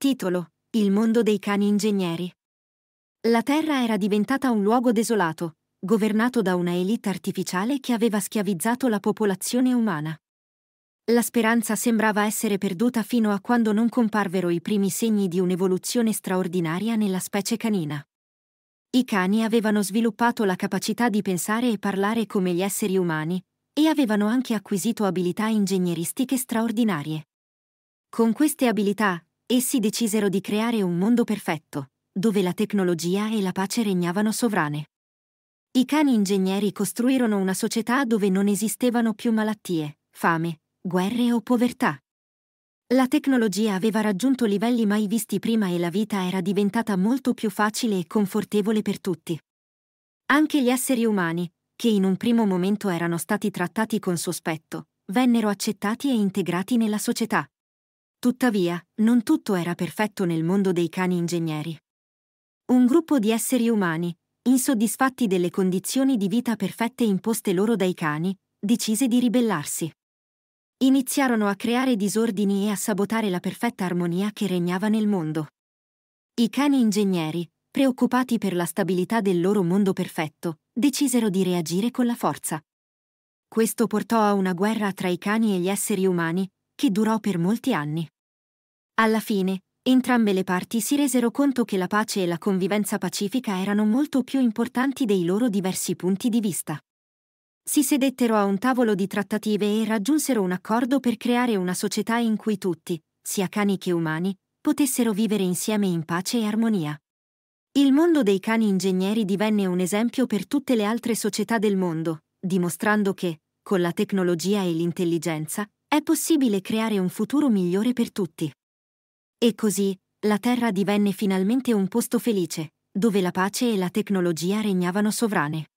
Titolo Il mondo dei cani ingegneri. La terra era diventata un luogo desolato, governato da una elite artificiale che aveva schiavizzato la popolazione umana. La speranza sembrava essere perduta fino a quando non comparvero i primi segni di un'evoluzione straordinaria nella specie canina. I cani avevano sviluppato la capacità di pensare e parlare come gli esseri umani, e avevano anche acquisito abilità ingegneristiche straordinarie. Con queste abilità, Essi decisero di creare un mondo perfetto, dove la tecnologia e la pace regnavano sovrane. I cani ingegneri costruirono una società dove non esistevano più malattie, fame, guerre o povertà. La tecnologia aveva raggiunto livelli mai visti prima e la vita era diventata molto più facile e confortevole per tutti. Anche gli esseri umani, che in un primo momento erano stati trattati con sospetto, vennero accettati e integrati nella società. Tuttavia, non tutto era perfetto nel mondo dei cani ingegneri. Un gruppo di esseri umani, insoddisfatti delle condizioni di vita perfette imposte loro dai cani, decise di ribellarsi. Iniziarono a creare disordini e a sabotare la perfetta armonia che regnava nel mondo. I cani ingegneri, preoccupati per la stabilità del loro mondo perfetto, decisero di reagire con la forza. Questo portò a una guerra tra i cani e gli esseri umani, che durò per molti anni. Alla fine, entrambe le parti si resero conto che la pace e la convivenza pacifica erano molto più importanti dei loro diversi punti di vista. Si sedettero a un tavolo di trattative e raggiunsero un accordo per creare una società in cui tutti, sia cani che umani, potessero vivere insieme in pace e armonia. Il mondo dei cani ingegneri divenne un esempio per tutte le altre società del mondo, dimostrando che, con la tecnologia e l'intelligenza, è possibile creare un futuro migliore per tutti. E così, la Terra divenne finalmente un posto felice, dove la pace e la tecnologia regnavano sovrane.